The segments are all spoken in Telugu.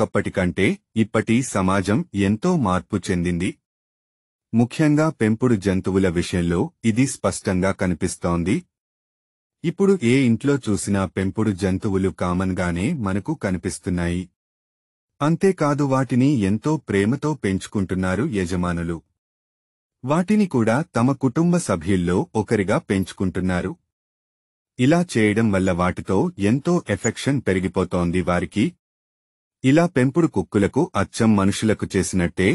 కంటే ఇప్పటి సమాజం ఎంతో మార్పు చెందింది ముఖ్యంగా పెంపుడు జంతువుల విషయంలో ఇది స్పష్టంగా కనిపిస్తోంది ఇప్పుడు ఏ ఇంట్లో చూసినా పెంపుడు జంతువులు కామన్గానే మనకు కనిపిస్తున్నాయి అంతేకాదు వాటిని ఎంతో ప్రేమతో పెంచుకుంటున్నారు యజమానులు వాటిని కూడా తమ కుటుంబ సభ్యుల్లో ఒకరిగా పెంచుకుంటున్నారు ఇలా చేయడం వల్ల వాటితో ఎంతో ఎఫెక్షన్ పెరిగిపోతోంది వారికి ఇలా పెంపుడు కుక్కులకు అచ్చం మనుషులకు చేసినట్టే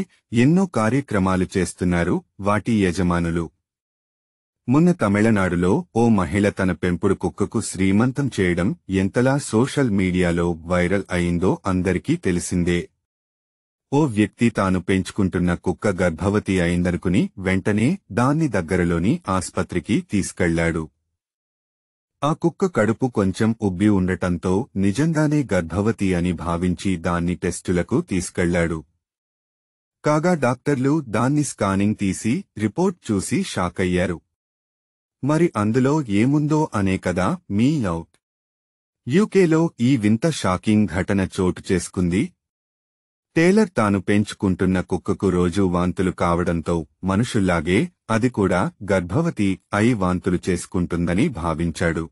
ఎన్నో కార్యక్రమాలు చేస్తున్నారు వాటి యజమానులు మొన్న తమిళనాడులో ఓ మహిళ తన పెంపుడు కుక్కకు శ్రీమంతం చేయడం ఎంతలా సోషల్ మీడియాలో వైరల్ అయిందో అందరికీ తెలిసిందే ఓ వ్యక్తి తాను పెంచుకుంటున్న కుక్క గర్భవతి అయిందనుకుని వెంటనే దాన్ని దగ్గరలోని ఆస్పత్రికి తీసుకెళ్లాడు ఆ కుక్క కడుపు కొంచెం ఉబ్బి ఉండటంతో నిజంగానే గర్భవతి అని భావించి దాన్ని టెస్టులకు తీసుకెళ్లాడు కాగా డాక్టర్లు దాన్ని స్కానింగ్ తీసి రిపోర్ట్ చూసి షాకయ్యారు మరి అందులో ఏముందో అనే కదా మీ అవుట్ యూకేలో ఈ వింత షాకింగ్ ఘటన చోటు చేసుకుంది టేలర్ తాను పెంచుకుంటున్న కుక్కకు రోజూ వాంతులు కావడంతో మనుషుల్లాగే అది కూడా గర్భవతి అయి వాంతులు చేసుకుంటుందని భావించాడు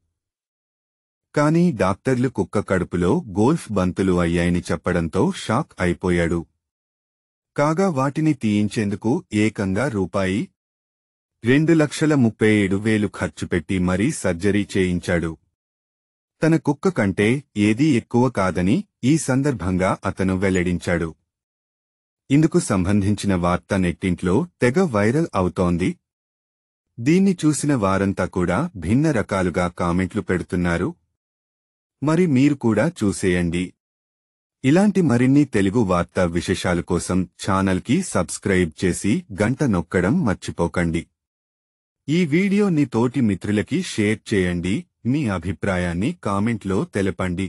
కాని డాక్టర్లు కుక్క కడుపులో గోల్ఫ్ బంతులు అయ్యాయని చెప్పడంతో షాక్ అయిపోయాడు కాగా వాటిని తీయించేందుకు ఏకంగా రూపాయి రెండు లక్షల ముప్పై ఏడు వేలు ఖర్చుపెట్టి మరీ సర్జరీ చేయించాడు తన కుక్క కంటే ఏదీ ఎక్కువ కాదని ఈ సందర్భంగా అతను వెల్లడించాడు ఇందుకు సంబంధించిన వార్త నెట్టింట్లో తెగ వైరల్ అవుతోంది దీన్ని చూసిన వారంతా కూడా భిన్న రకాలుగా కామెంట్లు పెడుతున్నారు మరి మీరు కూడా చూసేయండి ఇలాంటి మరిన్ని తెలుగు వార్తా విశేషాలు కోసం ఛానల్కి సబ్స్క్రైబ్ చేసి గంట నొక్కడం మర్చిపోకండి ఈ వీడియోని తోటి మిత్రులకి షేర్ చేయండి మీ అభిప్రాయాన్ని కామెంట్లో తెలపండి